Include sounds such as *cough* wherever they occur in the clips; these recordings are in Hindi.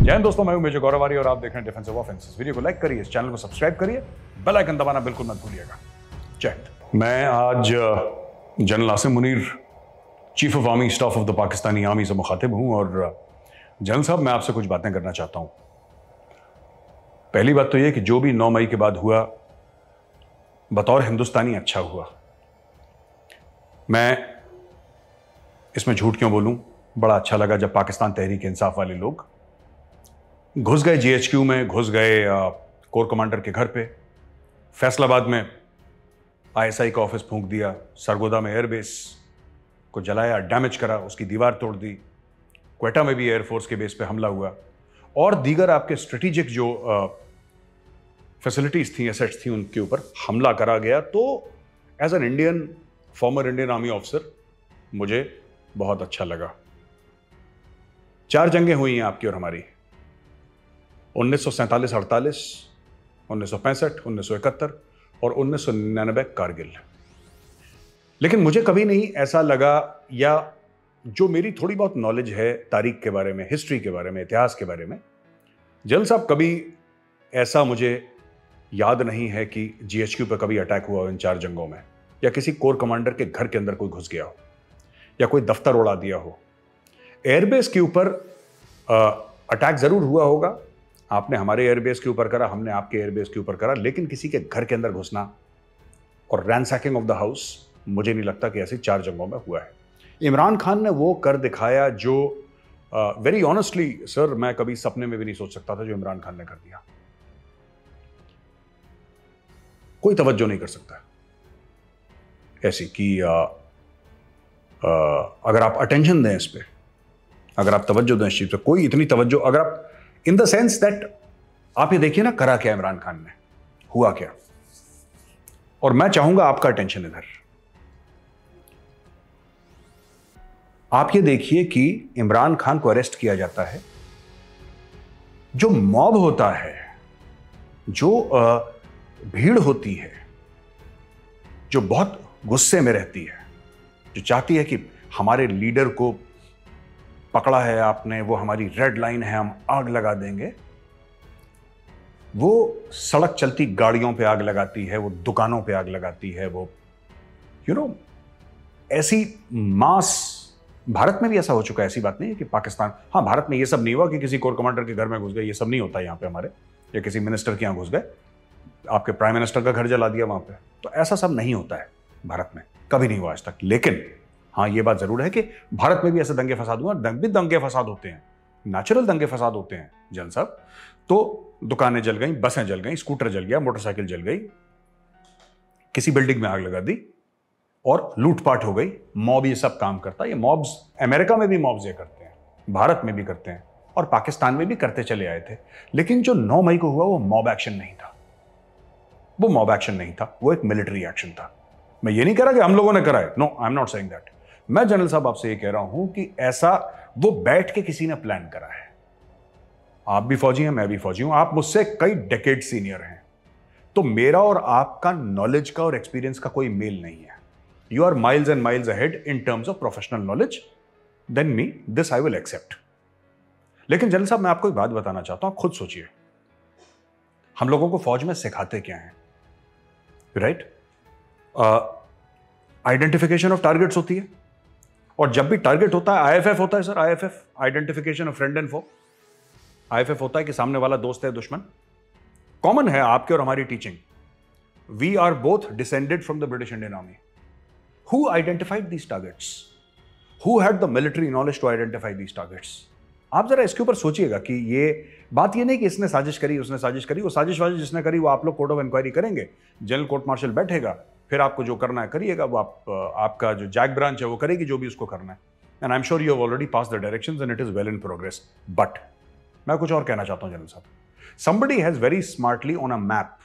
जय हिंद दोस्तों मैं हूं मेजर गौरवारी और आप देख रहे हैं डिफेंस ऑफ ऑफेंस वीडियो को लाइक करिए इस चैनल को सब्सक्राइब करिए बेल आइकन दबाना बिल्कुल मत भूलिएगा जय हिंद मैं आज general Asim Munir chief of army staff of the Pakistani army से मुखातिब हूँ और जनरल साहब मैं आपसे कुछ बातें करना चाहता हूँ पहली बात तो ये कि जो भी नौ मई के बाद हुआ बतौर हिंदुस्तानी अच्छा हुआ मैं इसमें झूठ क्यों बोलूं बड़ा अच्छा लगा जब पाकिस्तान तहरीक इंसाफ वाले लोग घुस गए जीएचक्यू में घुस गए कोर कमांडर के घर पे फैसलाबाद में आईएसआई का ऑफिस फूंक दिया सरगोदा में एयरबेस को जलाया डैमेज करा उसकी दीवार तोड़ दी क्वेटा में भी एयरफोर्स के बेस पे हमला हुआ और दीगर आपके स्ट्रेटिजिक जो फैसिलिटीज़ थी एसेट्स थी उनके ऊपर हमला करा गया तो as an Indian former Indian army officer मुझे बहुत अच्छा लगा चार जंगें हुई हैं आपकी और हमारी उन्नीस सौ सैंतालीस अड़तालीस उन्नीस सौ पैंसठ उन्नीस सौ इकहत्तर और उन्नीस सौ निन्यानबे कारगिल लेकिन मुझे कभी नहीं ऐसा लगा या जो मेरी थोड़ी बहुत नॉलेज है तारीख के बारे में हिस्ट्री के बारे में इतिहास के बारे में जल साहब कभी ऐसा मुझे याद नहीं है कि जीएचक्यू पर कभी अटैक हुआ हो इन चार जंगों में या किसी कोर कमांडर के घर के अंदर कोई घुस गया हो या कोई दफ्तर उड़ा दिया हो एयरबेस के ऊपर अटैक ज़रूर हुआ होगा आपने हमारे एयरबेस के ऊपर करा हमने आपके एयरबेस के ऊपर करा लेकिन किसी के घर के अंदर घुसना और रैनसैकिंग ऑफ द हाउस मुझे नहीं लगता कि ऐसे चार जंगों में हुआ है इमरान खान ने वो कर दिखाया जो वेरी ऑनेस्टली सर मैं कभी सपने में भी नहीं सोच सकता था जो इमरान खान ने कर दिया कोई तवज्जो नहीं कर सकता ऐसी कि आ, आ, अगर आप अटेंशन दें इस पर अगर आप तवज्जो दें इस चीज़ पर कोई इतनी तवज्जो अगर आप इन द सेंस दैट आप ये देखिए ना करा क्या इमरान खान ने हुआ क्या और मैं चाहूंगा आपका अटेंशन इधर आप ये देखिए कि इमरान खान को अरेस्ट किया जाता है जो मॉब होता है जो भीड़ होती है जो बहुत गुस्से में रहती है जो चाहती है कि हमारे लीडर को पकड़ा है आपने वो हमारी रेड लाइन है हम आग लगा देंगे वो सड़क चलती गाड़ियों पे आग लगाती है वो दुकानों पे आग लगाती है वो यू you नो know, ऐसी मास भारत में भी ऐसा हो चुका है ऐसी बात नहीं है कि पाकिस्तान हाँ भारत में ये सब नहीं हुआ कि किसी कोर कमांडर के घर में घुस गए ये सब नहीं होता यहाँ पे हमारे या किसी मिनिस्टर के यहाँ घुस गए आपके प्राइम मिनिस्टर का घर जला दिया वहाँ पे तो ऐसा सब नहीं होता है भारत में कभी नहीं हुआ आज तक लेकिन हाँ ये बात जरूर है कि भारत में भी ऐसे दंगे फसाद हुए दंग भी दंगे फसाद होते हैं नेचुरल दंगे फसाद होते हैं जन साहब तो दुकानें जल गई बसें जल गई स्कूटर जल गया मोटरसाइकिल जल गई किसी बिल्डिंग में आग लगा दी और लूटपाट हो गई मॉब ये सब काम करता है ये मॉब्स अमेरिका में भी मॉब्स ये करते हैं भारत में भी करते हैं और पाकिस्तान में भी करते चले आए थे लेकिन जो 9 मई को हुआ वो मॉब एक्शन नहीं था वो मॉब एक्शन नहीं था वो एक मिलिट्री एक्शन था मैं ये नहीं कह रहा कि हम लोगों ने करा no I am not saying that मैं जनरल साहब आपसे ये कह रहा हूं कि ऐसा वो बैठ के किसी ने प्लान करा है आप भी फौजी हैं मैं भी फौजी हूं आप मुझसे कई डेकेड सीनियर हैं तो मेरा और आपका नॉलेज का और एक्सपीरियंस का कोई मेल नहीं है you are miles and miles ahead in terms of professional knowledge than me this I will accept लेकिन जनरल साहब मैं आपको एक बात बताना चाहता हूं खुद सोचिए हम लोगों को फौज में सिखाते क्या है राइट आइडेंटिफिकेशन ऑफ टारगेट्स होती है और जब भी टारगेट होता है आईएफएफ होता है sir IFF identification of friend and foe IFF होता है कि सामने वाला दोस्त है दुश्मन कॉमन है आपके और हमारी teaching we are both descended from the British Indian army who identified these targets who had the military knowledge to identify these targets आप जरा इसके ऊपर सोचिएगा कि ये बात ये नहीं कि इसने साजिश करी उसने साजिश करी वो साजिश वाजिश जिसने करी वो आप लोग कोर्ट ऑफ इंक्वायरी करेंगे जनरल कोर्ट मार्शल बैठेगा फिर आपको जो करना है करिएगा वो आप आपका जो जैक ब्रांच है वो करेगी जो भी उसको करना है and I am sure you have already pass the direction and it is well in progress but मैं कुछ और कहना चाहता हूँ जनरल साहब somebody has very smartly on a map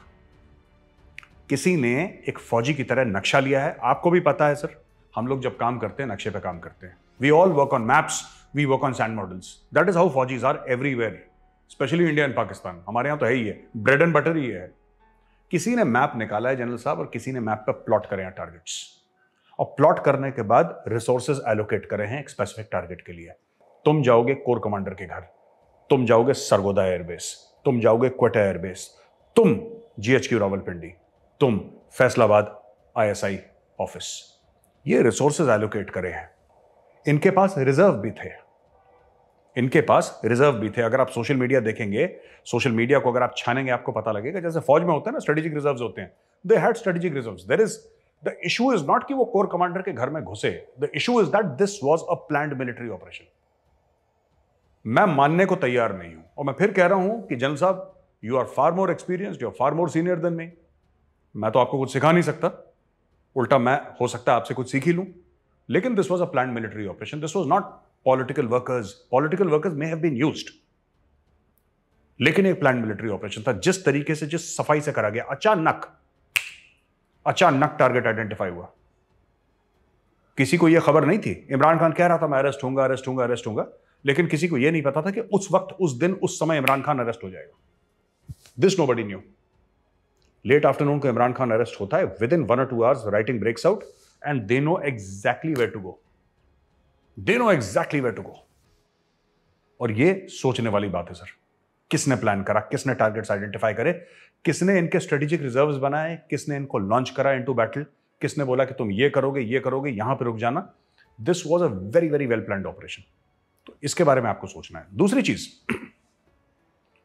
किसी ने एक फौजी की तरह नक्शा लिया है आपको भी पता है सर हम लोग जब काम करते हैं नक्शे पे काम करते हैं we all work on maps we work on sand models that is how फौजीज are everywhere specially India and Pakistan हमारे यहाँ तो है ही है ब्रेड एंड बटर ही है किसी ने मैप निकाला है जनरल साहब और किसी ने मैप पर प्लॉट करे हैं टारगेट्स और प्लॉट करने के बाद रिसोर्सेज एलोकेट करे हैं एक स्पेसिफिक टारगेट के लिए तुम जाओगे कोर कमांडर के घर तुम जाओगे सरगोदा एयरबेस तुम जाओगे क्वेटा एयरबेस तुम जीएचक्यू रावलपिंडी तुम फैसलाबाद आईएसआई ऑफिस ये रिसोर्सेज एलोकेट करे हैं इनके पास रिजर्व भी थे इनके पास रिजर्व भी थे अगर आप सोशल मीडिया देखेंगे सोशल मीडिया को अगर आप छानेंगे आपको पता लगेगा जैसे फौज में होता है ना स्ट्रेटेजिक रिजर्व होते हैं they had strategic reserve there is the issue is not कि वो कोर कमांडर के घर में घुसे the issue is that this was a plan military operation मैं मानने को तैयार नहीं हूं और मैं फिर कह रहा हूं कि जनरल साहब you are far more experience you are far more senior than me मैं तो आपको कुछ सिखा नहीं सकता उल्टा मैं हो सकता है आपसे कुछ सीख ही लूं लेकिन this was a plan military operation this was not political workers political workers may have been used लेकिन एक प्लान मिलिट्री ऑपरेशन था जिस तरीके से जिस सफाई से करा गया अचानक अचानक टारगेट आइडेंटिफाई हुआ किसी को यह खबर नहीं थी इमरान खान कह रहा था मैं अरेस्ट हूंगा अरेस्ट हूंगा अरेस्ट हूंगा लेकिन किसी को यह नहीं पता था कि उस वक्त उस दिन उस समय इमरान खान अरेस्ट हो जाएगा this nobody knew late afternoon को इमरान खान अरेस्ट होता है within one or two hours rioting breaks out and they know exactly where to go they know exactly way to go और ये सोचने वाली बात है सर किसने प्लान करा किसने टारगेट्स आइडेंटिफाई करे किसने इनके स्ट्रेटेजिक रिजर्व बनाए किसने इनको लॉन्च करा इन टू बैटल किसने बोला कि तुम ये करोगे ये करोगे यहां पर रुक जाना this was a very very well plan operation तो इसके बारे में आपको सोचना है दूसरी चीज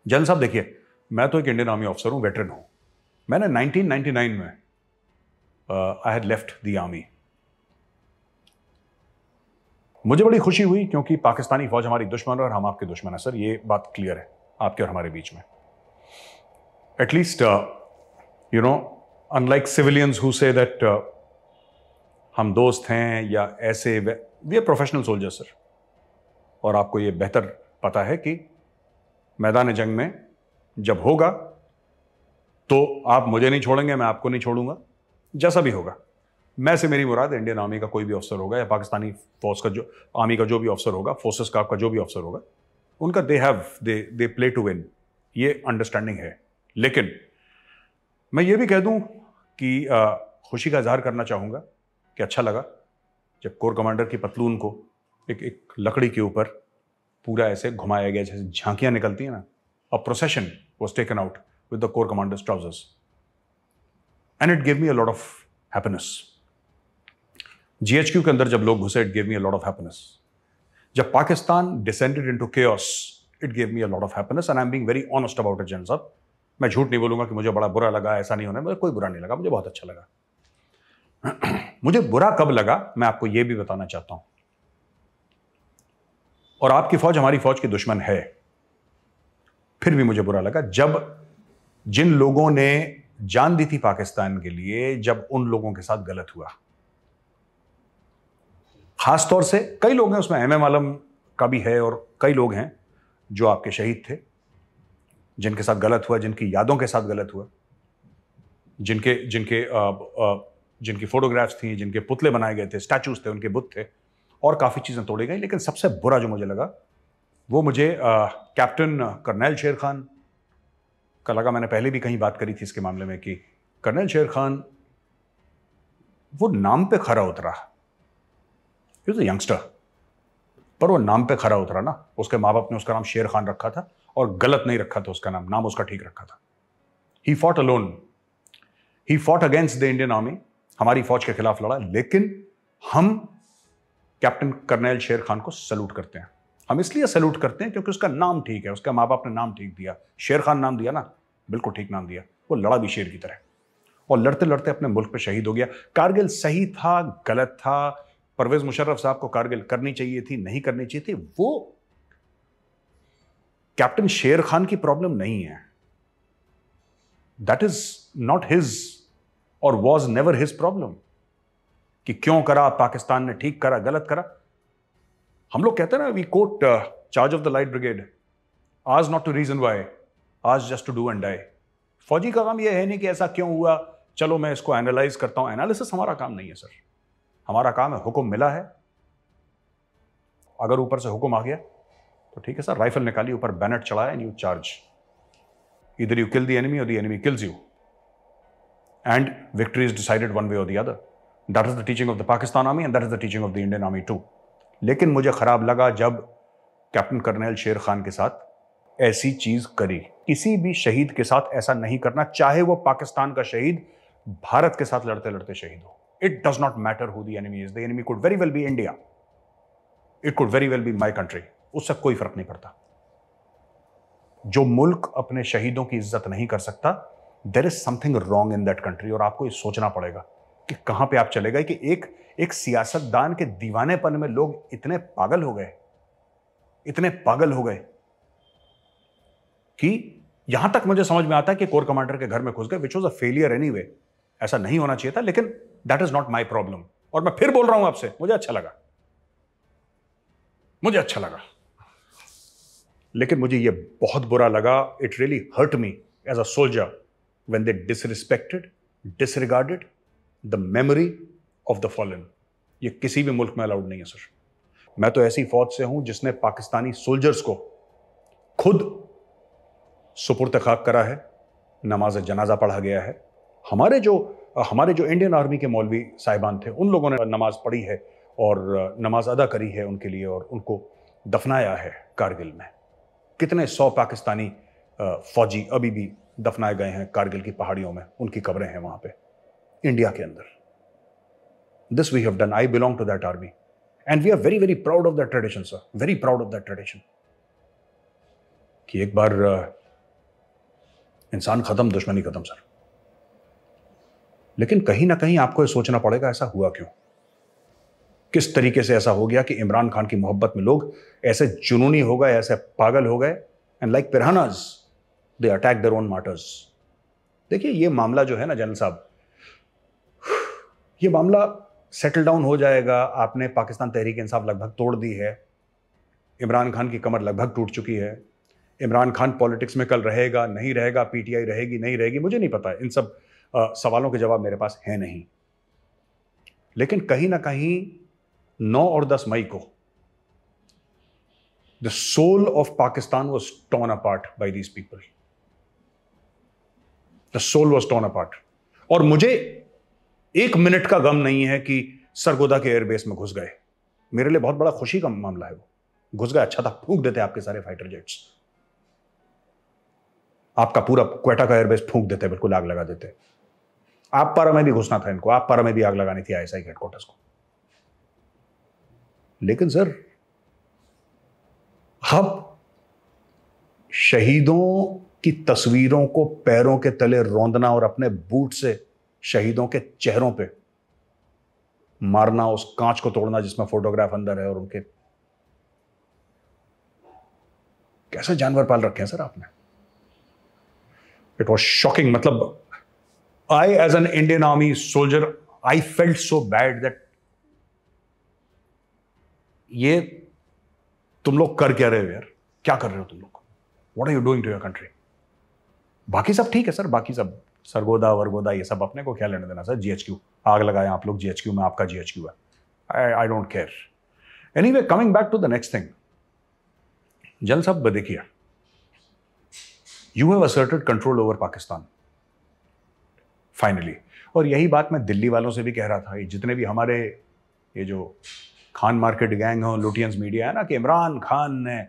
जन साहब देखिए मैं तो एक इंडियन आर्मी ऑफिसर हूं वेटरन हूं मैंने 1999 में I had left the army मुझे बड़ी खुशी हुई क्योंकि पाकिस्तानी फौज हमारी दुश्मन है और हम आपके दुश्मन है सर ये बात क्लियर है आपके और हमारे बीच में at least you know unlike civilians who say that हम दोस्त हैं या ऐसे we are professional soldier sir और आपको ये बेहतर पता है कि मैदान जंग में जब होगा तो आप मुझे नहीं छोड़ेंगे मैं आपको नहीं छोड़ूंगा जैसा भी होगा मैं से मेरी मुराद इंडियन आर्मी का कोई भी अफसर होगा या पाकिस्तानी फौज का जो आर्मी का जो भी अफसर होगा फोर्सेस का आपका जो भी अफसर होगा उनका they have they they play to win ये अंडरस्टैंडिंग है लेकिन मैं ये भी कह दूं कि आ, खुशी का इजहार करना चाहूँगा कि अच्छा लगा जब कोर कमांडर की पतलून को एक एक लकड़ी के ऊपर पूरा ऐसे घुमाया गया जैसे झांकियाँ निकलती हैं ना a procession was taken out with the corps commanders trousers and it give me a lot of happiness GHQ के अंदर जब लोग घुसे it gave me a lot of happiness जब Pakistan descended to cares it gave me a lot of happiness and I am being very honest about it जन साहब मैं झूठ नहीं बोलूंगा कि मुझे बड़ा बुरा लगा ऐसा नहीं होना मुझे कोई बुरा नहीं लगा मुझे बहुत अच्छा लगा *clears throat* मुझे बुरा कब लगा मैं आपको यह भी बताना चाहता हूं और आपकी फौज हमारी फौज की दुश्मन है फिर भी मुझे बुरा लगा जब जिन लोगों ने जान दी थी पाकिस्तान के लिए जब उन लोगों के साथ गलत हुआ ख़ास तौर से कई लोग हैं उसमें एम एम आलम का भी है और कई लोग हैं जो आपके शहीद थे जिनके साथ गलत हुआ जिनकी यादों के साथ गलत हुआ जिनके जिनके आ, आ, जिनकी फ़ोटोग्राफ्स थी जिनके पुतले बनाए गए थे स्टैचूज थे उनके बुत थे और काफ़ी चीज़ें तोड़ी गई लेकिन सबसे बुरा जो मुझे लगा वो मुझे कैप्टन करनैल शेर खान का लगा मैंने पहले भी कहीं बात करी थी इसके मामले में कि कर्नल शेर खान वो नाम पे खरा उतरा ही इज़ अ यंगस्टर पर वो नाम पे खड़ा उतरा ना उसके माँ बाप ने उसका नाम शेर खान रखा था और गलत नहीं रखा था उसका नाम नाम उसका ठीक रखा था he fought alone he fought against the Indian army हमारी फौज के खिलाफ लड़ा लेकिन हम कैप्टन कर्नल शेर खान को सल्यूट करते हैं हम इसलिए सल्यूट करते हैं क्योंकि उसका नाम ठीक है उसके माँ बाप ने नाम ठीक दिया शेर खान नाम दिया ना बिल्कुल ठीक नाम दिया वो लड़ा भी शेर की तरह और लड़ते लड़ते अपने मुल्क पर शहीद हो गया कारगिल सही था गलत था परवेज मुशर्रफ साहब को कारगिल करनी चाहिए थी नहीं करनी चाहिए थी वो कैप्टन शेर खान की प्रॉब्लम नहीं है that is not his or was never his problem कि क्यों करा पाकिस्तान ने ठीक करा गलत करा हम लोग कहते हैं ना we quote charge of the light brigade ours not to reason why ours just to do and die फौजी का काम यह है नहीं कि ऐसा क्यों हुआ चलो मैं इसको एनालाइज करता हूं एनालिसिस हमारा काम नहीं है सर हमारा काम है हुक्म मिला है अगर ऊपर से हुक्म आ गया तो ठीक है सर राइफल निकाली ऊपर बैनट चढ़ाया एंड यू चार्ज इधर you kill the enemy or the enemy kills you and victory is decided one way or the other that is the teaching of the Pakistan army and that is the teaching of the Indian army too लेकिन मुझे ख़राब लगा जब कैप्टन कर्नल शेर खान के साथ ऐसी चीज़ करी किसी भी शहीद के साथ ऐसा नहीं करना चाहे वो पाकिस्तान का शहीद भारत के साथ लड़ते लड़ते शहीद हो It does not matter who the enemy is. The enemy could very well be India. It could very well be my country. उससे कोई फर्क नहीं पड़ता जो मुल्क अपने शहीदों की इज्जत नहीं कर सकता there is something wrong in that country और आपको ये सोचना पड़ेगा कि कहां पे आप चले गए कि एक एक सियासतदान के दीवानेपन में लोग इतने पागल हो गए इतने पागल हो गए कि यहां तक मुझे समझ में आता है कि कोर कमांडर के घर में घुस गए which was a failure anyway ऐसा नहीं होना चाहिए था लेकिन that is not my problem और मैं फिर बोल रहा हूं आपसे मुझे अच्छा लगा मुझे अच्छा लगा लेकिन मुझे यह बहुत बुरा लगा it really hurt me as a soldier when they disrespected disregarded the memory of the fallen ये किसी भी मुल्क में अलाउड नहीं है सर मैं तो ऐसी फौज से हूं जिसने पाकिस्तानी सोल्जर्स को खुद सुपुर्द खाक करा है नमाज जनाजा पढ़ा गया है हमारे जो हमारे जो इंडियन आर्मी के मौलवी साहिबान थे उन लोगों ने नमाज़ पढ़ी है और नमाज अदा करी है उनके लिए और उनको दफनाया है कारगिल में कितने सौ पाकिस्तानी फौजी अभी भी दफनाए गए हैं कारगिल की पहाड़ियों में उनकी कब्रें हैं वहाँ पे इंडिया के अंदर this we have done I belong to that army and we are very very proud of that tradition sir very proud of that tradition कि एक बार इंसान ख़त्म दुश्मनी ख़त्म सर लेकिन कहीं ना कहीं आपको यह सोचना पड़ेगा ऐसा हुआ क्यों किस तरीके से ऐसा हो गया कि इमरान खान की मोहब्बत में लोग ऐसे जुनूनी हो गए ऐसे पागल हो गए and like piranhas they attack their own martyrs देखिए ये मामला जो है ना जनरल साहब ये मामला सेटल डाउन हो जाएगा आपने पाकिस्तान तहरीक इंसाफ लगभग तोड़ दी है इमरान खान की कमर लगभग टूट चुकी है इमरान खान पॉलिटिक्स में कल रहेगा नहीं रहेगा पीटीआई रहेगी नहीं रहेगी मुझे नहीं पता इन सब सवालों के जवाब मेरे पास है नहीं लेकिन कहीं ना कहीं नौ और दस मई को the soul of Pakistan was torn apart by these people the soul was torn apart और मुझे एक मिनट का गम नहीं है कि सरगोदा के एयरबेस में घुस गए मेरे लिए बहुत बड़ा खुशी का मामला है वो घुस गया अच्छा था फूंक देते आपके सारे फाइटर जेट्स आपका पूरा क्वेटा का एयरबेस फूंक देते बिल्कुल आग लगा देते आप पारा में भी घुसना था इनको आप पारा में भी आग लगानी थी आईएसआई हेडक्वार्टर्स को लेकिन सर हम शहीदों की तस्वीरों को पैरों के तले रौंदना और अपने बूट से शहीदों के चेहरों पे मारना उस कांच को तोड़ना जिसमें फोटोग्राफ अंदर है और उनके कैसे जानवर पाल रखे हैं सर आपने इट वॉज शॉकिंग मतलब I as an Indian army soldier I felt so bad that ये तुम लोग कर क्या रहे हो यार क्या कर रहे हो तुम लोग what are you doing to your country बाकी सब ठीक है सर बाकी सब सरगोदा वरगोदा ये सब अपने को क्या लेने देना सर जीएचक्यू आग लगाए आप लोग जीएचक्यू में आपका जीएचक्यू है I don't care anyway coming back to the next thing जल सब देखिए you have asserted control over Pakistan finally और यही बात मैं दिल्ली वालों से भी कह रहा था ये जितने भी हमारे ये जो खान मार्केट गैंग हो लुटियंस मीडिया है ना कि इमरान खान ने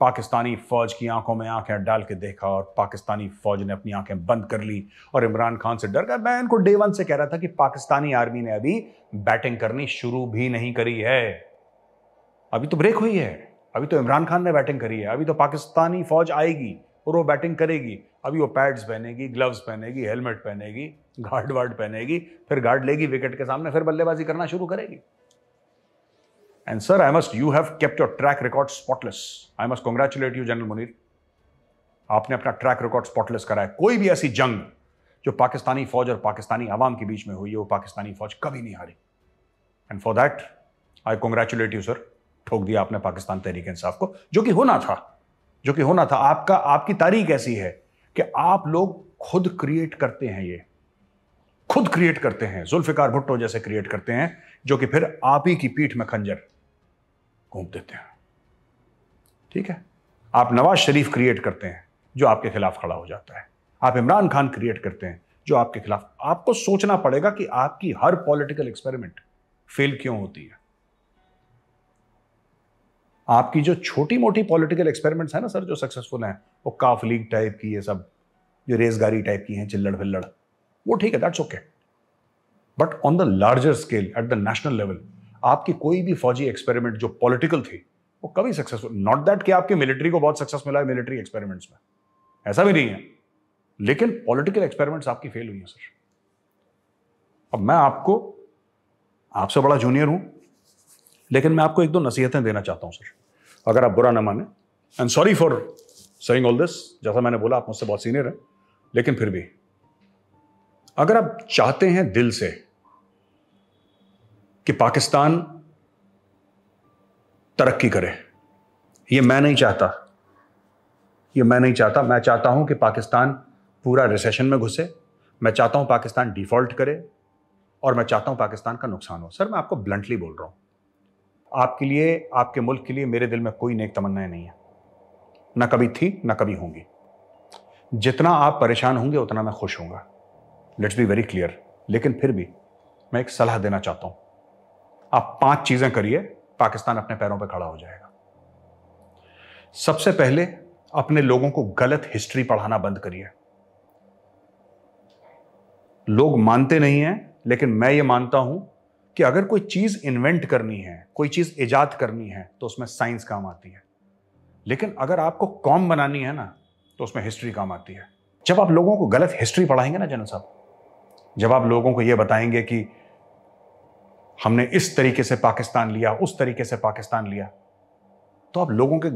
पाकिस्तानी फौज की आंखों में आंखें डाल के देखा और पाकिस्तानी फौज ने अपनी आंखें बंद कर ली और इमरान खान से डर गया मैं इनको डे वन से कह रहा था कि पाकिस्तानी आर्मी ने अभी बैटिंग करनी शुरू भी नहीं करी है अभी तो ब्रेक हुई है अभी तो इमरान खान ने बैटिंग करी है अभी तो पाकिस्तानी फौज आएगी और वो बैटिंग करेगी अभी वो पैड्स पहनेगी ग्लव्स पहनेगी हेलमेट पहनेगी गार्ड वार्ड पहनेगी फिर गार्ड लेगी विकेट के सामने फिर बल्लेबाजी करना शुरू करेगी and sir I must you have kept your track record spotless I must congratulate you general Munir आपने अपना ट्रैक रिकॉर्ड स्पॉटलेस कराया कोई भी ऐसी जंग जो पाकिस्तानी फौज और पाकिस्तानी आवाम के बीच में हुई है वो पाकिस्तानी फौज कभी नहीं हारी and for that I congratulate you sir ठोक दिया आपने पाकिस्तान तहरीक इंसाफ को जो कि होना था जो कि होना था आपका आपकी तारीख ऐसी है कि आप लोग खुद क्रिएट करते हैं ये खुद क्रिएट करते हैं जुल्फिकार भुट्टो जैसे क्रिएट करते हैं जो कि फिर आप ही की पीठ में खंजर घूम देते हैं ठीक है आप नवाज शरीफ क्रिएट करते हैं जो आपके खिलाफ खड़ा हो जाता है आप इमरान खान क्रिएट करते हैं जो आपके खिलाफ आपको सोचना पड़ेगा कि आपकी हर पॉलिटिकल एक्सपेरिमेंट फेल क्यों होती है आपकी जो छोटी मोटी पॉलिटिकल एक्सपेरिमेंट्स हैं ना सर जो सक्सेसफुल हैं वो काफ लीग टाइप की ये सब जो रेसगारी टाइप की हैं चिल्लड़ फिल्लड़ वो ठीक है that's okay but on the larger scale at the national level आपकी कोई भी फौजी एक्सपेरिमेंट जो पॉलिटिकल थी वो कभी सक्सेसफुल नॉट दैट कि आपके मिलिट्री को बहुत सक्सेस मिला है मिलिट्री एक्सपेरिमेंट्स में ऐसा भी नहीं है लेकिन पॉलिटिकल एक्सपेरिमेंट्स आपकी फेल हुई हैं सर अब मैं आपको आपसे बड़ा जूनियर हूं लेकिन मैं आपको एक दो नसीहतें देना चाहता हूँ सर अगर आप बुरा ना माने and sorry for saying all this जैसा मैंने बोला आप मुझसे बहुत सीनियर हैं लेकिन फिर भी अगर आप चाहते हैं दिल से कि पाकिस्तान तरक्की करे ये मैं नहीं चाहता ये मैं नहीं चाहता मैं चाहता हूं कि पाकिस्तान पूरा रिसेशन में घुसे मैं चाहता हूं पाकिस्तान डिफॉल्ट करे और मैं चाहता हूं पाकिस्तान का नुकसान हो सर मैं आपको ब्लंटली बोल रहा हूं आपके लिए आपके मुल्क के लिए मेरे दिल में कोई नेक तमन्नाएं नहीं है ना कभी थी ना कभी होंगी जितना आप परेशान होंगे उतना मैं खुश होऊंगा लेट्स बी वेरी क्लियर लेकिन फिर भी मैं एक सलाह देना चाहता हूँ आप पांच चीज़ें करिए पाकिस्तान अपने पैरों पर खड़ा हो जाएगा सबसे पहले अपने लोगों को गलत हिस्ट्री पढ़ाना बंद करिए लोग मानते नहीं हैं लेकिन मैं ये मानता हूं कि अगर कोई चीज़ इन्वेंट करनी है कोई चीज़ ईजाद करनी है तो उसमें साइंस काम आती है लेकिन अगर आपको कॉम बनानी है ना तो उसमें हिस्ट्री काम आती है जब आप लोगों को गलत हिस्ट्री पढ़ाएंगे ना जनरल साहब जब आप लोगों को यह बताएंगे कि हमने इस तरीके से पाकिस्तान लिया उस तरीके से पाकिस्तान लिया तो आप लोगों के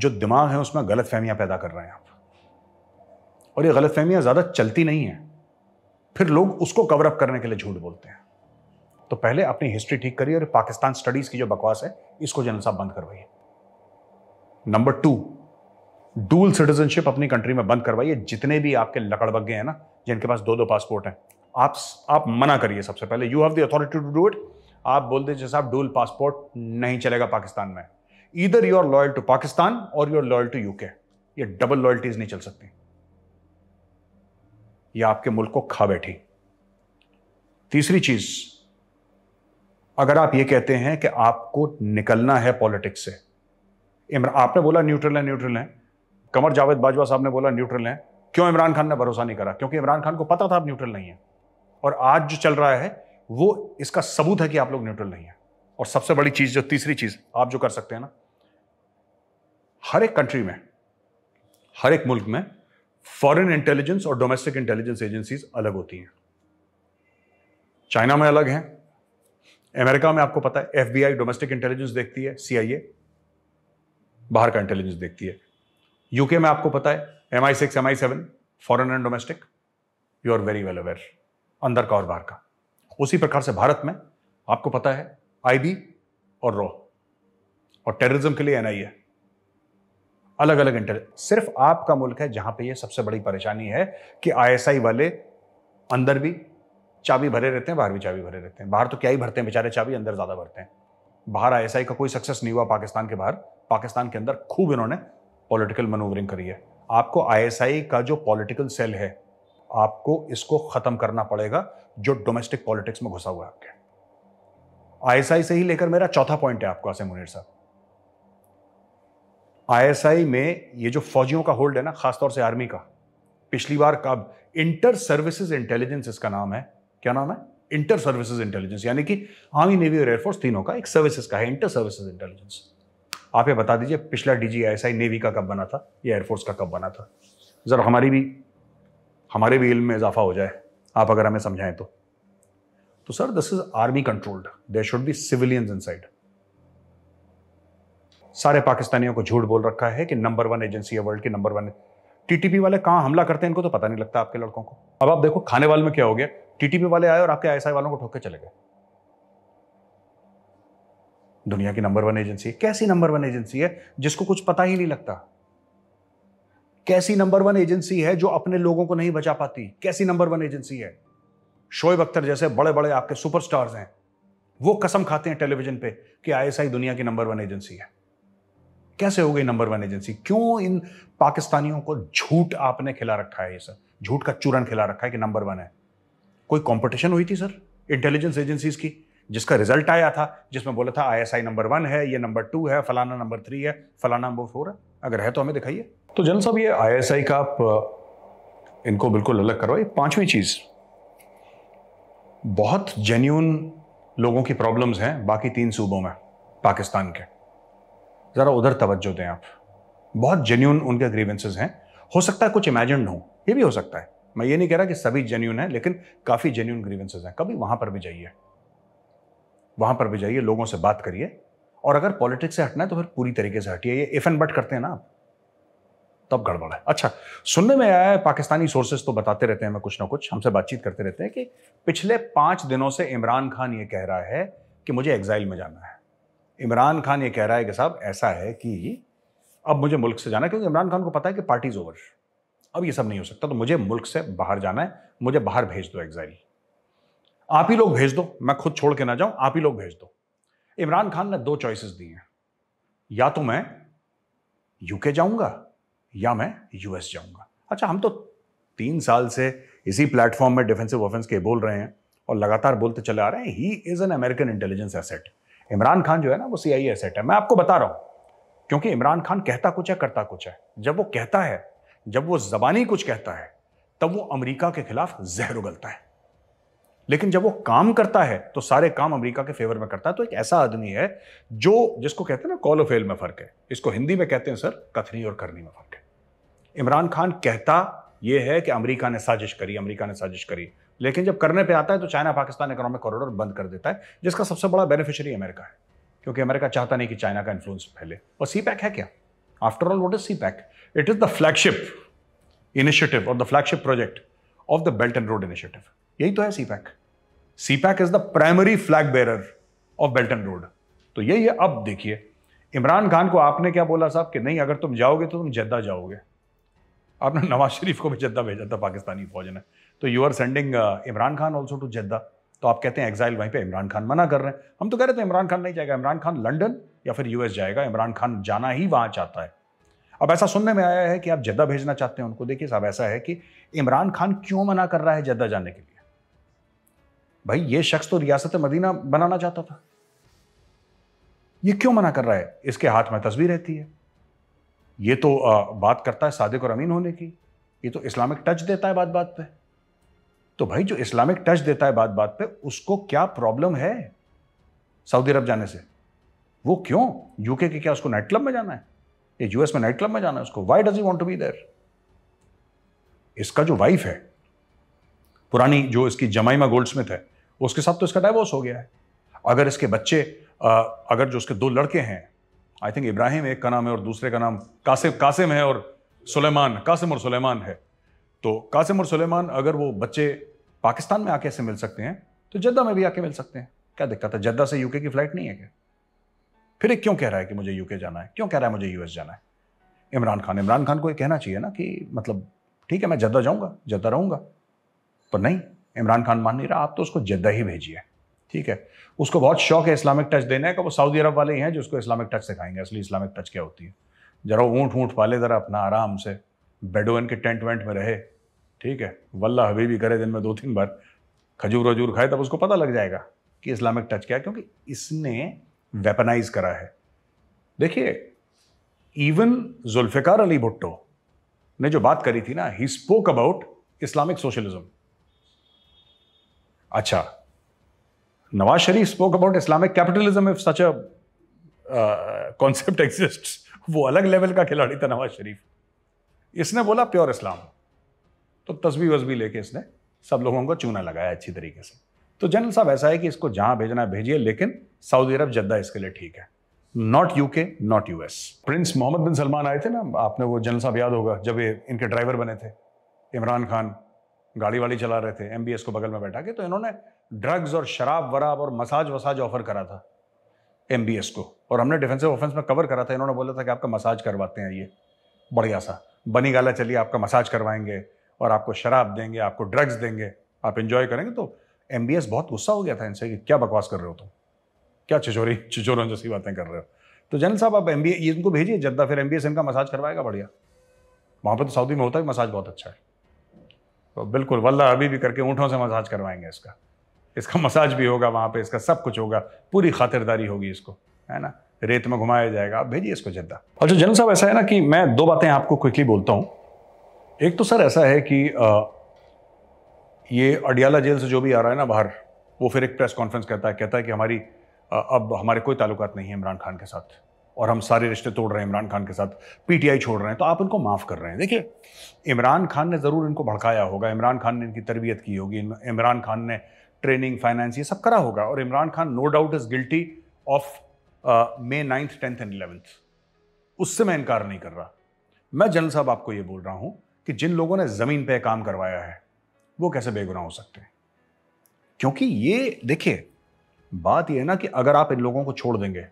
जो दिमाग है उसमें गलत फहमियां पैदा कर रहे हैं आप और ये गलत फहमियां ज़्यादा चलती नहीं है फिर लोग उसको कवर अप करने के लिए झूठ बोलते हैं तो पहले अपनी हिस्ट्री ठीक करिए और पाकिस्तान स्टडीज की जो बकवास है इसको जनरल साहब बंद करवाइए नंबर टू डूल सिटीजनशिप अपनी कंट्री में बंद करवाइए जितने भी आपके लकड़बग्गे हैं ना जिनके पास दो दो पासपोर्ट हैं आप आप मना करिए सबसे पहले you have the authority to do it आप बोल दीजिए साहब डूल पासपोर्ट नहीं चलेगा पाकिस्तान में इधर you are loyal to Pakistan और you are loyal to UK ये डबल लॉयल्टीज नहीं चल सकती ये आपके मुल्क को खा बैठी तीसरी चीज़ अगर आप ये कहते हैं कि आपको निकलना है पॉलिटिक्स से इमरान आपने बोला न्यूट्रल है न्यूट्रल है कमर जावेद बाजवा साहब ने बोला न्यूट्रल है क्यों इमरान खान ने भरोसा नहीं करा क्योंकि इमरान खान को पता था आप न्यूट्रल नहीं है और आज जो चल रहा है वो इसका सबूत है कि आप लोग न्यूट्रल नहीं है और सबसे बड़ी चीज़ जो तीसरी चीज़ आप जो कर सकते हैं ना हर एक कंट्री में हर एक मुल्क में फॉरेन इंटेलिजेंस और डोमेस्टिक इंटेलिजेंस एजेंसीज अलग होती हैं चाइना में अलग हैं अमेरिका में आपको पता है एफबीआई डोमेस्टिक इंटेलिजेंस देखती है सीआईए बाहर का इंटेलिजेंस देखती है यूके में आपको पता है M I six M I seven foreign and domestic you are very well aware अंदर का और बाहर का उसी प्रकार से भारत में आपको पता है आईबी और रॉ और टेररिज्म के लिए एनआईए अलग अलग इंटर सिर्फ आपका मुल्क है जहां पे ये सबसे बड़ी परेशानी है कि आईएसआई वाले अंदर भी चाबी भरे रहते हैं बाहर भी चाबी भरे रहते हैं बाहर तो क्या ही भरते हैं बेचारे चाबी अंदर ज़्यादा भरते हैं बाहर आई का कोई सक्सेस नहीं हुआ पाकिस्तान के बाहर पाकिस्तान के अंदर खूब इन्होंने पॉलिटिकल मनोवरिंग करी है आपको आईएसआई का जो पॉलिटिकल सेल है आपको इसको ख़त्म करना पड़ेगा जो डोमेस्टिक पॉलिटिक्स में घुसा हुआ है आपके आईएसआई से ही लेकर मेरा चौथा पॉइंट है आपको आसिम मुनीर साहब आईएसआई में ये जो फौजियों का होल्ड है ना खासतौर से आर्मी का पिछली बार कब इंटर सर्विसेज इंटेलिजेंस इसका नाम है क्या नाम है इंटर सर्विसेज इंटेलिजेंस यानी कि आर्मी नेवी और एयरफोर्स तीनों का एक सर्विसेज का है इंटर सर्विसेज इंटेलिजेंस आप ये बता दीजिए पिछला डीजी नेवी का कब बना था या एयरफोर्स का कब बना था ज़रा हमारी भी हमारे भी इल्म में इजाफा हो जाए आप अगर हमें समझाएं तो तो sir this is army controlled there should be civilians इन सारे पाकिस्तानियों को झूठ बोल रखा है कि नंबर वन एजेंसी है वर्ल्ड की नंबर वन टीटीपी वाले कहां हमला करते हैं इनको तो पता नहीं लगता आपके लड़कों को अब आप देखो खाने वाले में क्या हो गया टीटीपी वाले आए और आपके आईएसआई वालों को ठोक के चले गए दुनिया की नंबर वन एजेंसी है कैसी नंबर वन एजेंसी है जिसको कुछ पता ही नहीं लगता कैसी नंबर वन एजेंसी है जो अपने लोगों को नहीं बचा पाती कैसी नंबर वन एजेंसी है शोएब अख्तर जैसे बड़े बड़े आपके सुपरस्टार्स हैं वो कसम खाते हैं टेलीविजन पे कि आईएसआई दुनिया की नंबर वन एजेंसी है कैसे हो गई नंबर वन एजेंसी क्यों इन पाकिस्तानियों को झूठ आपने खिला रखा है ये सर झूठ का चूरन खिला रखा है कि नंबर वन है कोई कंपटीशन हुई थी सर इंटेलिजेंस एजेंसीज की जिसका रिजल्ट आया था जिसमें बोला था आईएसआई नंबर वन है ये नंबर टू है फलाना नंबर थ्री है फलाना नंबर फोर है अगर है तो हमें दिखाइए तो जनरल साहब ये आईएसआई का आप इनको बिल्कुल अलग करो ये पांचवी चीज बहुत जेन्यून लोगों की प्रॉब्लम्स हैं बाकी तीन सूबों में पाकिस्तान के ज़रा उधर तवज्जो दें आप बहुत जेन्यून उनके ग्रीवेंसेज हैं हो सकता है कुछ इमेजिन हो ये भी हो सकता है मैं ये नहीं कह रहा कि सभी जेन्यून है लेकिन काफ़ी जेन्यून ग्रीवेंसेज हैं कभी वहां पर भी जाइए वहां पर भी जाइए लोगों से बात करिए और अगर पॉलिटिक्स से हटना है तो फिर पूरी तरीके से हटिए ये इफ एंड बट करते हैं ना आप तब गड़बड़ है अच्छा सुनने में आया है पाकिस्तानी सोर्सेज तो बताते रहते हैं हमें कुछ ना कुछ हमसे बातचीत करते रहते हैं कि पिछले पांच दिनों से इमरान खान ये कह रहा है कि मुझे एग्जाइल में जाना है इमरान खान ये कह रहा है कि साहब ऐसा है कि अब मुझे मुल्क से जाना क्योंकि इमरान खान को पता है कि पार्टी इज ओवर अब ये सब नहीं हो सकता तो मुझे मुल्क से बाहर जाना है मुझे बाहर भेज दो एग्जाइल आप ही लोग भेज दो मैं खुद छोड़ के ना जाऊं आप ही लोग भेज दो इमरान खान ने दो चॉइसेस दी हैं या तो मैं यूके जाऊंगा या मैं यूएस जाऊंगा अच्छा हम तो तीन साल से इसी प्लेटफॉर्म में डिफेंसिव ऑफेंस के बोल रहे हैं और लगातार बोलते चले आ रहे हैं he is an American intelligence asset Imran Khan जो है ना वो सी आई एसेट है मैं आपको बता रहा हूं क्योंकि इमरान खान कहता कुछ है करता कुछ है जब वो कहता है जब वो जबानी कुछ कहता है तब वो अमेरिका के खिलाफ जहर उगलता है लेकिन जब वो काम करता है तो सारे काम अमेरिका के फेवर में करता है तो एक ऐसा आदमी है जो जिसको कहते हैं ना कॉल फेल में फ़र्क है इसको हिंदी में कहते हैं सर कथनी और करनी में फ़र्क है इमरान खान कहता यह है कि अमेरिका ने साजिश करी अमेरिका ने साजिश करी लेकिन जब करने पर आता है तो चाइना पाकिस्तान इकोनॉमिक कॉरिडोर बंद कर देता है जिसका सबसे बड़ा बेनिफिशरी अमेरिका है क्योंकि अमेरिका चाहता नहीं कि चाइना का इन्फ्लुएंस फैले और सी पैक है क्या After all, what is CPAC? It is the flagship initiative or the flagship project of the Belt and Road Initiative. यही तो है CPAC. CPAC is the primary flag bearer of Belt and Road. तो यही है अब देखिए इमरान खान को आपने क्या बोला साहब कि नहीं अगर तुम जाओगे तो तुम जद्दा जाओगे आपने नवाज शरीफ को भी जद्दा भेजा था पाकिस्तानी फौज ने तो you are sending Imran Khan also to Jeddah तो आप कहते हैं एग्जाइल वहीं पे इमरान खान मना कर रहे हैं हम तो कह रहे थे इमरान खान नहीं जाएगा इमरान खान लंडन या फिर यूएस जाएगा इमरान खान जाना ही वहां चाहता है अब ऐसा सुनने में आया है कि आप जद्दा भेजना चाहते हैं उनको देखिए साहब ऐसा है कि इमरान खान क्यों मना कर रहा है जद्दा जाने के लिए भाई ये शख्स तो रियासत मदीना बनाना चाहता था ये क्यों मना कर रहा है इसके हाथ में तस्वीर रहती है ये तो बात करता है सादिक और अमीन होने की ये तो इस्लामिक टच देता है बात बात पे तो भाई जो इस्लामिक टच देता है बात बात पे उसको क्या प्रॉब्लम है सऊदी अरब जाने से वो क्यों यूके के क्या उसको नाइट क्लब में जाना है ये यूएस में नाइट क्लब में जाना है उसको why does he want to be there इसका जो वाइफ है पुरानी जो इसकी जमाइमा गोल्ड स्मिथ है उसके साथ तो इसका डाइवोर्स हो गया है अगर इसके बच्चे आ, अगर जो उसके दो लड़के हैं आई थिंक इब्राहिम एक का नाम है और दूसरे का नाम कासिम कासिम है और सुलेमान कासिम और सुलेमान है तो कासिम और सुलेमान अगर वो बच्चे पाकिस्तान में आके ऐसे मिल सकते हैं तो जद्दा में भी आके मिल सकते हैं क्या दिक्कत है जद्दा से यूके की फ्लाइट नहीं है क्या फिर एक क्यों कह रहा है कि मुझे यूके जाना है क्यों कह रहा है मुझे यूएस जाना है इमरान खान इमरान खान को ये कहना चाहिए ना कि मतलब ठीक है मैं जद्दा जाऊँगा जद्दा रहूँगा पर नहीं इमरान खान मान नहीं रहा आप तो उसको जद्दा ही भेजिए ठीक है उसको बहुत शौक है इस्लामिक टच देने का वो सऊदी अरब वाले ही हैं जो उसको इस्लामिक टच सिखाएंगे असली इस्लामिक टच क्या होती है जरा ऊँट ऊँट पाले ज़रा अपना आराम से बेडो के टेंट वेंट में रहे ठीक है वल्ला हबीबी करे दिन में दो तीन बार खजूर वजूर खाए तब उसको पता लग जाएगा कि इस्लामिक टच क्या है क्योंकि इसने वेपनाइज करा है देखिए इवन जुल्फिकार अली भुट्टो ने जो बात करी थी ना he spoke about Islamic socialism अच्छा Nawaz Sharif spoke about Islamic capitalism if such a concept exist वो अलग लेवल का खिलाड़ी था नवाज शरीफ इसने बोला प्योर इस्लाम तो तस्वीर वस्वी लेके इसने सब लोगों को चूना लगाया अच्छी तरीके से तो जनरल साहब ऐसा है कि इसको जहां भेजना है भेजिए लेकिन सऊदी अरब जद्दा इसके लिए ठीक है not U K not U S prince Mohammed bin Salman आए थे ना आपने वो जनरल साहब याद होगा जब ये इनके ड्राइवर बने थे इमरान खान गाड़ी वाड़ी चला रहे थे एम को बगल में बैठा के तो इन्होंने ड्रग्स और शराब वराब और मसाज वसाज ऑफर करा था एम को और हमने डिफेंसिव ऑफेंस में कवर करा था इन्होंने बोला था कि आपका मसाज करवाते हैं ये बढ़िया सा बनी गाला चलिए आपका मसाज करवाएंगे और आपको शराब देंगे आपको ड्रग्स देंगे आप इन्जॉय करेंगे तो एम बहुत गुस्सा हो गया था इनसे कि क्या बकवास कर रहे हो तुम क्या छिछोरी छिचोरों जैसी बातें कर रहे हो तो जनरल साहब आप एम बी इनको भेजिए जद्दा फिर एम बी इनका मसाज करवाएगा बढ़िया वहाँ पर तो सऊदी में होता है मसाज बहुत अच्छा है तो बिल्कुल वल्ला अभी भी करके ऊँटों से मसाज करवाएंगे इसका इसका मसाज भी होगा वहाँ पर इसका सब कुछ होगा पूरी खातिरदारी होगी इसको है ना रेत में घुमाया जाएगा आप भेजिए इसको जद्दा अच्छा जनरल साहब ऐसा है ना कि मैं दो बातें आपको क्विकली बोलता हूँ एक तो सर ऐसा है कि आ, ये अडियाला जेल से जो भी आ रहा है ना बाहर वो फिर एक प्रेस कॉन्फ्रेंस कहता है कहता है कि हमारी अब हमारे कोई ताल्लुकात नहीं है इमरान खान के साथ और हम सारे रिश्ते तोड़ रहे हैं इमरान खान के साथ पीटीआई छोड़ रहे हैं तो आप इनको माफ़ कर रहे हैं देखिए इमरान खान ने ज़रूर इनको भड़काया होगा इमरान खान ने इनकी तरबियत की होगी इमरान खान ने ट्रेनिंग फाइनेंस ये सब करा होगा और Imran Khan no doubt is guilty of May ninth tenth and eleventh उससे मैं इनकार नहीं कर रहा मैं जनरल साहब आपको ये बोल रहा हूँ कि जिन लोगों ने ज़मीन पर काम करवाया है वो कैसे बेगुनाह हो सकते हैं क्योंकि ये देखिए बात यह है ना कि अगर आप इन लोगों को छोड़ देंगे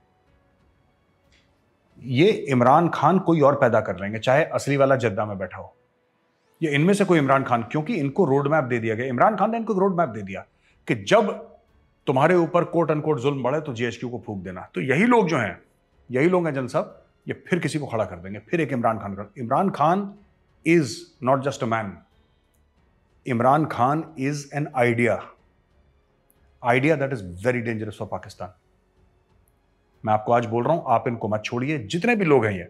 ये इमरान खान कोई और पैदा कर लेंगे चाहे असली वाला जद्दा में बैठा हो ये इनमें से कोई इमरान खान क्योंकि इनको रोड मैप दे दिया गया इमरान खान ने इनको रोड मैप दे दिया कि जब तुम्हारे ऊपर कोट अनकोट जुल्म बढ़े तो जीएसक्यू को फूक देना तो यही लोग जो हैं यही लोग हैं जन साहब ये फिर किसी को खड़ा कर देंगे फिर एक इमरान खान कर Imran Khan is not just a man Imran Khan is an idea idea that is very dangerous for Pakistan मैं आपको आज बोल रहा हूं आप इनको मत छोड़िए जितने भी लोग हैं ये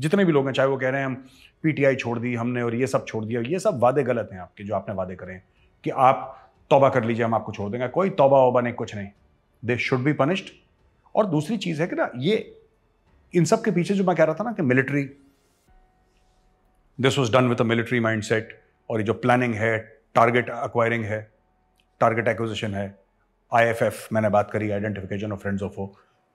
जितने भी लोग हैं चाहे वो कह रहे हैं हम पीटीआई छोड़ दी हमने और ये सब छोड़ दिया ये सब वादे गलत हैं आपके जो आपने वादे करे हैं कि आप तौबा कर लीजिए हम आपको छोड़ देंगे कोई तौबा वोबा नहीं कुछ नहीं दे शुड बी पनिश्ड और दूसरी चीज़ है कि ना ये इन सब के पीछे जो मैं कह रहा था ना कि military this was done with a military mind set और ये जो प्लानिंग है टारगेट अक्वायरिंग है टारगेट एक्विजिशन है आई एफ एफ मैंने बात करी आइडेंटिफिकेशन ऑफ फ्रेंड्स ऑफ हो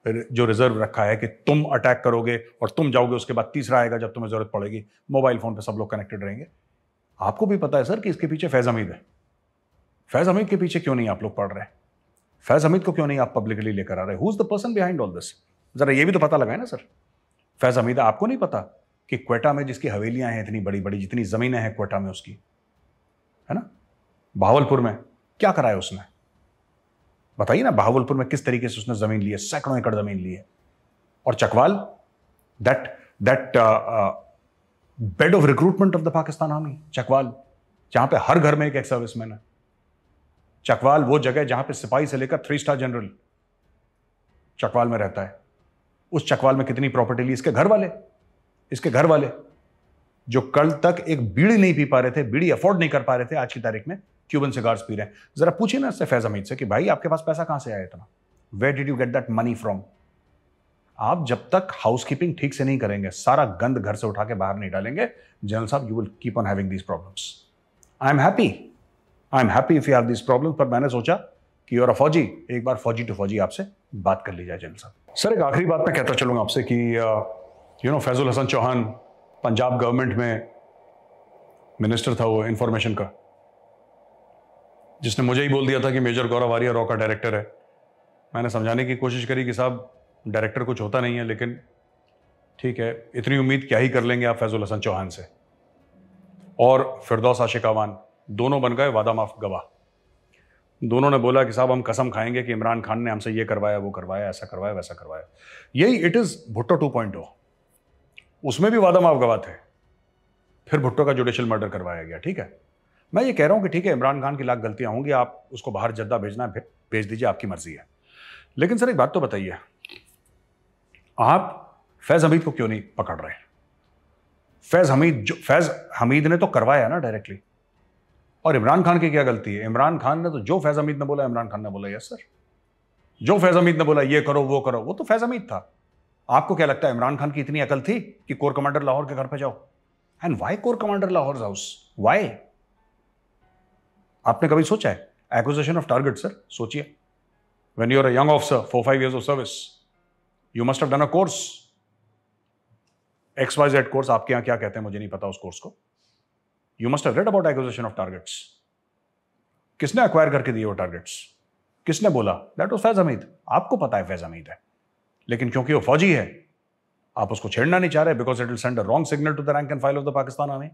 फिर जो रिजर्व रखा है कि तुम अटैक करोगे और तुम जाओगे उसके बाद तीसरा आएगा जब तुम्हें ज़रूरत पड़ेगी मोबाइल फ़ोन पर सब लोग कनेक्टेड रहेंगे आपको भी पता है सर कि इसके पीछे फैज़ हमीद है फैज़ हमीद के पीछे क्यों नहीं आप लोग पढ़ रहे फैज़ हमीद को क्यों नहीं आप पब्लिकली लेकर आ रहे who is the person behind all this ज़रा ये भी तो पता लगाए ना सर फैज़ हमीद आपको नहीं पता कि क्वेटा में जिसकी हवेलियाँ हैं इतनी बड़ी बड़ी जितनी ज़मीनें हैं क्वेटा में उसकी है ना भावलपुर में क्या कराया उसने बताइए ना बहावलपुर में किस तरीके से उसने जमीन ली है सैकड़ों एकड़ जमीन ली है और Chakwal that that bed of recruitment of the Pakistan army Chakwal जहां पे हर घर में एक एक सर्विसमैन है चकवाल वो जगह जहां पे सिपाही से लेकर थ्री स्टार जनरल चकवाल में रहता है उस चकवाल में कितनी प्रॉपर्टी ली इसके घर वाले इसके घर वाले जो कल तक एक बीड़ी नहीं पी पा रहे थे बीड़ी अफोर्ड नहीं कर पा रहे थे आज की तारीख में क्यूबन सिगार्स पी रहे हैं जरा पूछिए ना इससे फैज हमीद से कि भाई आपके पास पैसा कहां से आया इतना where did you get that money from आप जब तक हाउस कीपिंग ठीक से नहीं करेंगे सारा गंद घर से उठा के बाहर नहीं डालेंगे जनरल साहब you will keep on having these problems I am happy I am happy if you have these problem पर मैंने सोचा कि और अ फौजी एक बार फौजी टू फौजी आपसे बात कर ली जाए जनरल साहब सर एक आखिरी बात मैं कहता चलूंगा आपसे कि you know Faizul Hassan Chohan Punjab government में मिनिस्टर था वो इंफॉर्मेशन का जिसने मुझे ही बोल दिया था कि मेजर गौरव आर्या रॉ का डायरेक्टर है मैंने समझाने की कोशिश करी कि साहब डायरेक्टर कुछ होता नहीं है लेकिन ठीक है इतनी उम्मीद क्या ही कर लेंगे आप फैजुल हसन चौहान से और फिरदौस आशिक दोनों बन गए वादा माफ गवाह दोनों ने बोला कि साहब हम कसम खाएंगे कि इमरान खान ने हमसे ये करवाया वो करवाया ऐसा करवाया वैसा करवाया यही it is Bhutto two point उसमें भी वादा माफ गवा थे फिर भुट्टो का जुडिशल मर्डर करवाया गया ठीक है मैं ये कह रहा हूं कि ठीक है इमरान खान की लाख गलतियां होंगी आप उसको बाहर जद्दा भेजना है भेज दीजिए आपकी मर्जी है लेकिन सर एक बात तो बताइए आप फैज़ हमीद को क्यों नहीं पकड़ रहे फैज़ हमीद जो फैज़ हमीद ने तो करवाया ना डायरेक्टली और इमरान खान की क्या गलती है इमरान खान ने तो जो फैज़ हमीद ने बोला इमरान खान ने बोला यस सर जो फैज़ हमीद ने बोला ये करो वो करो वो तो फैज़ हमीद था आपको क्या लगता है इमरान खान की इतनी अकल थी कि कोर कमांडर लाहौर के घर पर जाओ and why core commander Lahore house why आपने कभी सोचा है एक्विजिशन ऑफ टारगेट सर सोचिए when you're a young officer four five years of service you must have done a course X Y Z course आपके यहां क्या कहते हैं मुझे नहीं पता उस कोर्स को you must have read about acquisition of targets किसने अक्वायर करके दिए वो टारगेट्स किसने बोला दैट वॉज फैज हमीद आपको पता है फैज हमीद है लेकिन क्योंकि वो फौजी है आप उसको छेड़ना नहीं चाह रहे because it will send a wrong signal to the rank and file of the Pakistan army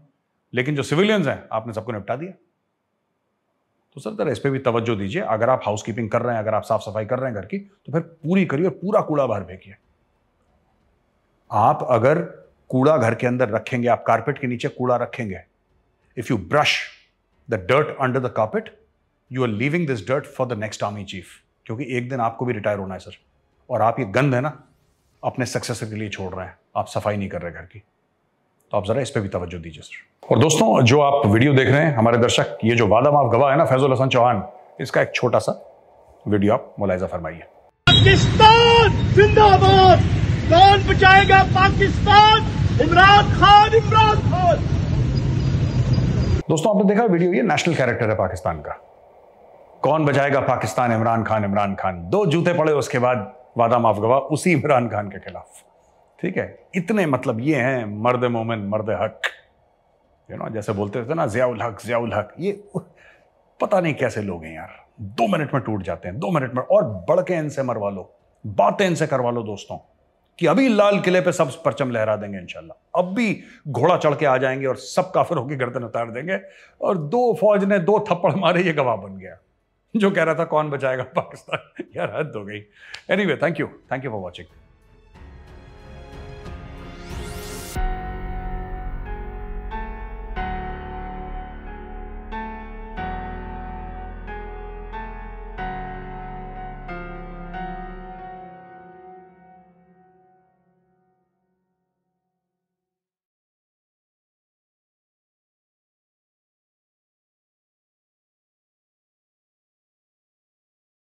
लेकिन जो सिविलियंस हैं आपने सबको निपटा दिया तो सर जरा इस पर भी तवज्जो दीजिए अगर आप हाउस कीपिंग कर रहे हैं अगर आप साफ सफाई कर रहे हैं घर की तो फिर पूरी करिए और पूरा कूड़ा बाहर फेंकिए आप अगर कूड़ा घर के अंदर रखेंगे आप कारपेट के नीचे कूड़ा रखेंगे if you brush the dirt under the carpet you are leaving this dirt for the next army chief क्योंकि एक दिन आपको भी रिटायर होना है सर और आप ये गंद है ना अपने सक्सेसर के लिए छोड़ रहे हैं आप सफाई नहीं कर रहे घर की तो आप ज़रा इस पर भी तवज्जो दीजिए सर और दोस्तों जो आप वीडियो देख रहे हैं हमारे दर्शक ये जो वादा माफ गवाह है ना फैजुल हसन चौहान इसका एक छोटा सा वीडियो आप मुलायजा फरमाइए पाकिस्तान जिंदाबाद कौन बचाएगा पाकिस्तान इमरान खान इमरान खान दोस्तों आपने देखा वीडियो ये नेशनल कैरेक्टर है पाकिस्तान का कौन बचाएगा पाकिस्तान इमरान खान इमरान खान दो जूते पड़े उसके बाद वादा माफ गवा उसी इमरान खान के खिलाफ ठीक है इतने मतलब ये हैं मर्द मोमिन मर्द हक यू नो जैसे बोलते थे ना जियाउल हक जियाउल हक ये पता नहीं कैसे लोग हैं यार दो मिनट में टूट जाते हैं दो मिनट में और बढ़ के इनसे मरवा लो बातें इनसे करवा लो दोस्तों कि अभी लाल किले पे सब परचम लहरा देंगे इंशाल्लाह अब भी घोड़ा चढ़ के आ जाएंगे और सब काफिर होकर गर्दन उतार देंगे और दो फौज ने दो थप्पड़ मारे ये गवाह बन गया *laughs* जो कह रहा था कौन बचाएगा पाकिस्तान *laughs* यार हद हो गई anyway thank you thank you for watching